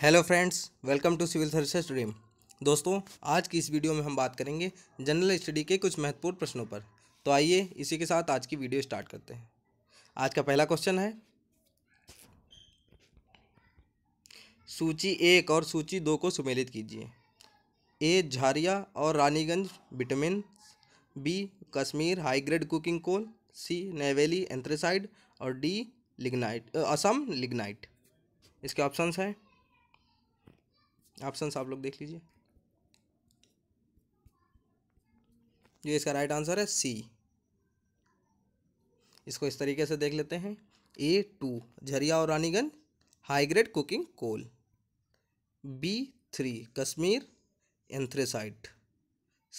hello friends welcome to civil services dream दोस्तों आज की इस वीडियो में हम बात करेंगे जनरल स्टडी के कुछ महत्वपूर्ण प्रश्नों पर तो आइए इसी के साथ आज की वीडियो स्टार्ट करते हैं आज का पहला क्वेश्चन है सूची एक और सूची दो को सुमेलित कीजिए ए झारिया और Raniganj vitamin B Kashmir high grade coking coal C Neyveli anthracite और डी लिग्नाइट असम लिग्नाइट इसके ऑप्शंस हैं ऑप्शन आप लोग देख लीजिए जो इसका राइट आंसर है सी इसको इस तरीके से देख लेते हैं ए टू झरिया और Raniganj high grade coking coal B three Kashmir anthracite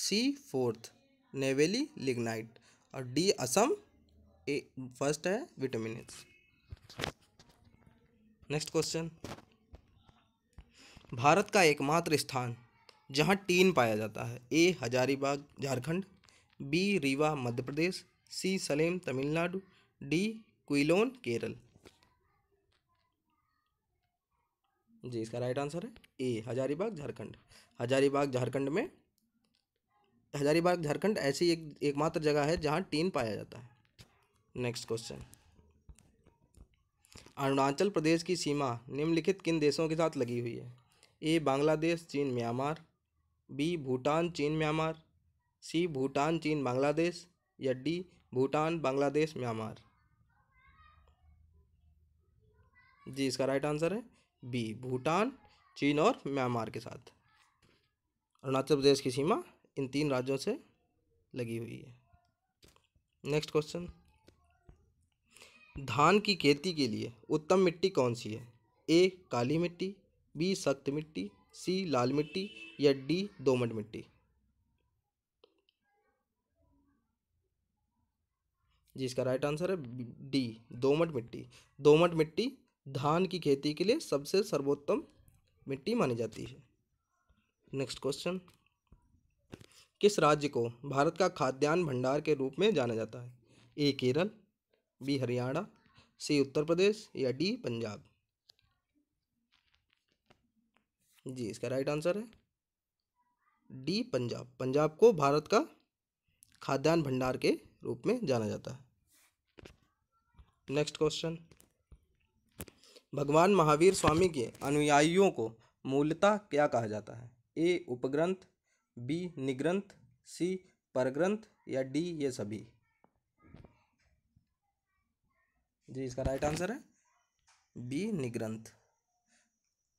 C fourth Neyveli lignite और डी असम ए फर्स्ट है विटामिन नेक्स्ट क्वेश्चन भारत का एकमात्र स्थान जहाँ टीन पाया जाता है A Hazaribagh Jharkhand B Rewa Madhya Pradesh C Salem Tamil Nadu D Quilon Kerala जी इसका राइट आंसर है ए हजारीबाग झारखंड हजारीबाग झारखंड में हजारीबाग झारखंड ऐसी एक एकमात्र जगह है जहाँ टीन पाया जाता है नेक्स्ट क्वेश्चन अरुणाचल प्रदेश की सीमा निम्नलिखित किन देशों के साथ लगी हुई है ए बांग्लादेश चीन म्यांमार बी भूटान चीन म्यांमार सी भूटान चीन बांग्लादेश या डी भूटान बांग्लादेश म्यांमार जी इसका राइट आंसर है बी भूटान चीन और म्यांमार के साथ अरुणाचल प्रदेश की सीमा इन तीन राज्यों से लगी हुई है नेक्स्ट क्वेश्चन धान की खेती के लिए उत्तम मिट्टी कौन सी है ए काली मिट्टी बी सख्त मिट्टी सी लाल मिट्टी या डी दोमट मिट्टी जिसका राइट आंसर है डी दोमट मिट्टी दोमट मिट्टी धान की खेती के लिए सबसे सर्वोत्तम मिट्टी मानी जाती है नेक्स्ट क्वेश्चन किस राज्य को भारत का खाद्यान्न भंडार के रूप में जाना जाता है A Kerala B Haryana C Uttar Pradesh या डी पंजाब जी इसका राइट आंसर है डी पंजाब पंजाब को भारत का खाद्यान्न भंडार के रूप में जाना जाता है नेक्स्ट क्वेश्चन भगवान महावीर स्वामी के अनुयायियों को मूलतः क्या कहा जाता है ए उपग्रंथ बी निग्रंथ सी परग्रंथ या डी ये सभी जी इसका राइट आंसर है बी निग्रंथ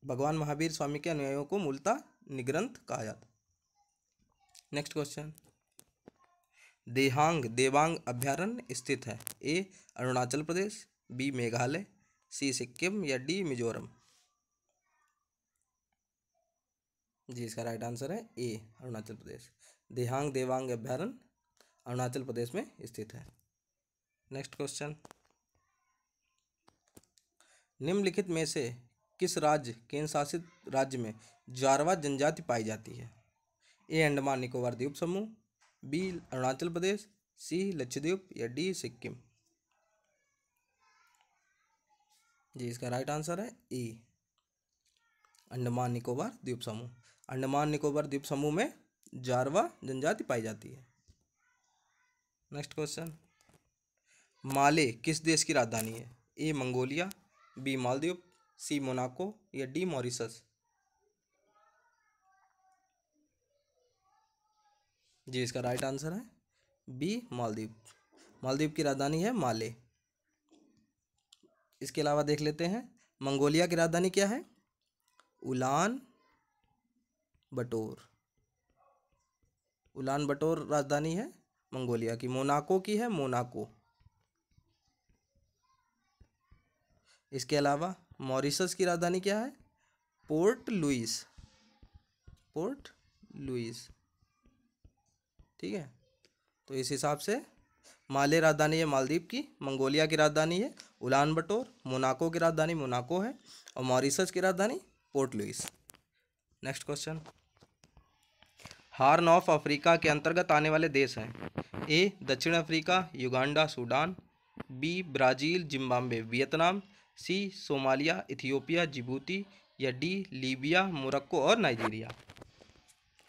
भगवान महावीर स्वामी के अनुयायों को मूलतः निग्रंथ कहा जाता नेक्स्ट क्वेश्चन देहांग देवांग अभ्यारण्य स्थित है A Arunachal Pradesh B Meghalaya C Sikkim या डी मिजोरम जी इसका राइट आंसर है ए अरुणाचल प्रदेश देहांग देवांग अभ्यारण अरुणाचल प्रदेश में स्थित है नेक्स्ट क्वेश्चन निम्नलिखित में से किस राज्य केंद्र शासित राज्य में जारवा जनजाति पाई जाती है ए अंडमान निकोबार द्वीप समूह बी अरुणाचल प्रदेश सी लक्षद्वीप या डी सिक्किम जी इसका राइट आंसर है ई अंडमान निकोबार द्वीप समूह अंडमान निकोबार द्वीप समूह में जारवा जनजाति पाई जाती है नेक्स्ट क्वेश्चन माले किस देश की राजधानी है A Mongolia B Maldives C Monaco या डी मॉरिसस जी इसका राइट आंसर है बी मालदीव मालदीव की राजधानी है माले इसके अलावा देख लेते हैं मंगोलिया की राजधानी क्या है उलान बटोर उलान बटोर राजधानी है मंगोलिया की मोनाको की है मोनाको इसके अलावा मॉरिशस की राजधानी क्या है पोर्ट लुइस पोर्ट लुइस ठीक है तो इस हिसाब से माले राजधानी है मालदीव की मंगोलिया की राजधानी है उलान बटोर मोनाको की राजधानी मोनाको है और मॉरिशस की राजधानी Port Louis next question horn of Africa के अंतर्गत आने वाले देश हैं ए दक्षिण Africa Uganda Sudan B Brazil Zimbabwe Vietnam C Somalia Ethiopia Djibouti या डी लीबिया मोरक्को और नाइजीरिया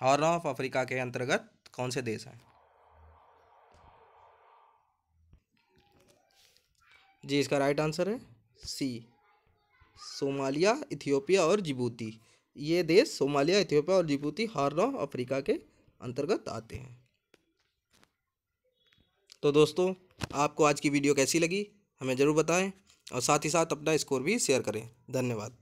हॉर्न ऑफ अफ्रीका के अंतर्गत कौन से देश हैं जी इसका राइट आंसर है सी सोमालिया इथियोपिया और जिबूती ये देश सोमालिया इथियोपिया और जिबूती हॉर्न ऑफ अफ्रीका के अंतर्गत आते हैं तो दोस्तों आपको आज की वीडियो कैसी लगी हमें ज़रूर बताएं और साथ ही साथ अपना स्कोर भी शेयर करें धन्यवाद